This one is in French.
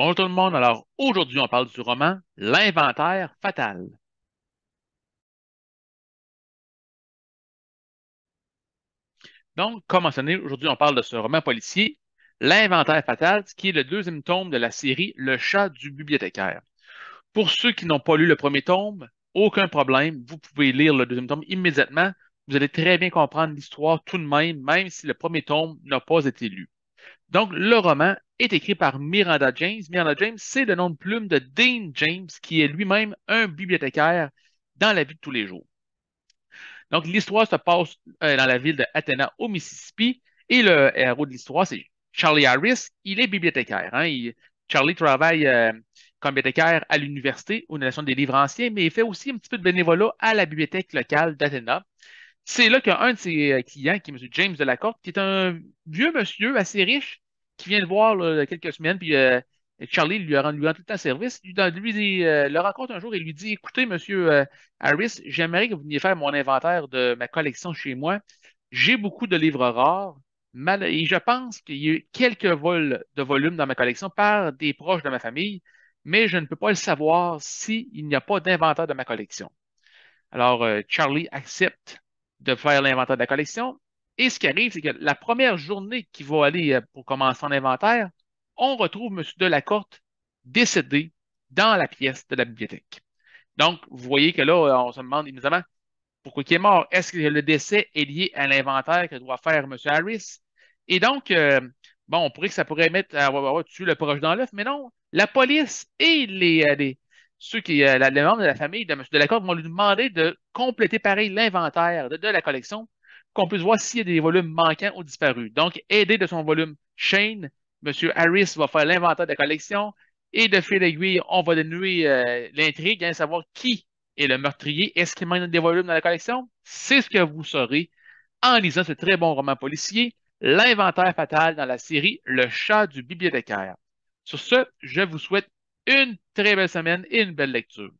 Bonjour tout le monde, alors aujourd'hui on parle du roman L'inventaire fatal. Donc, comme mentionné, aujourd'hui on parle de ce roman policier, L'inventaire fatal, qui est le deuxième tome de la série Le chat du bibliothécaire. Pour ceux qui n'ont pas lu le premier tome, aucun problème, vous pouvez lire le deuxième tome immédiatement. Vous allez très bien comprendre l'histoire tout de même, même si le premier tome n'a pas été lu. Donc, le roman est écrit par Miranda James. Miranda James, c'est le nom de plume de Dean James, qui est lui-même un bibliothécaire dans la vie de tous les jours. Donc, l'histoire se passe euh, dans la ville d'Athéna au Mississippi, et le héros de l'histoire, c'est Charlie Harris. Il est bibliothécaire. Hein. Charlie travaille euh, comme bibliothécaire à l'université, aux nation des livres anciens, mais il fait aussi un petit peu de bénévolat à la bibliothèque locale d'Athéna. C'est là qu'un de ses euh, clients, qui est M. James Delacorte, qui est un vieux monsieur assez riche, qui vient le voir a quelques semaines, puis euh, Charlie lui rend, lui un tout le temps service. Lui, lui euh, le raconte un jour et lui dit Écoutez, monsieur Harris, j'aimerais que vous veniez faire mon inventaire de ma collection chez moi. J'ai beaucoup de livres rares, mal, et je pense qu'il y a eu quelques vols de volumes dans ma collection par des proches de ma famille, mais je ne peux pas le savoir s'il n'y a pas d'inventaire de ma collection. Alors, Charlie accepte de faire l'inventaire de la collection. Et ce qui arrive, c'est que la première journée qu'il va aller euh, pour commencer son inventaire, on retrouve M. Delacorte décédé dans la pièce de la bibliothèque. Donc, vous voyez que là, euh, on se demande évidemment pourquoi il est mort. Est-ce que le décès est lié à l'inventaire que doit faire M. Harris? Et donc, euh, bon, on pourrait que ça pourrait mettre à ah, le proche dans l'œuf, mais non, la police et les, ceux qui, est euh, les membres de la famille de M. Delacorte vont lui demander de compléter pareil l'inventaire de, la collection, qu'on puisse voir s'il y a des volumes manquants ou disparus. Donc, aidé de son volume Shane, M. Harris va faire l'inventaire de la collection et de fil aiguille, on va dénouer euh, l'intrigue, hein, savoir qui est le meurtrier. Est-ce qu'il manque des volumes dans la collection? C'est ce que vous saurez en lisant ce très bon roman policier, L'inventaire fatal dans la série Le chat du bibliothécaire. Sur ce, je vous souhaite une très belle semaine et une belle lecture.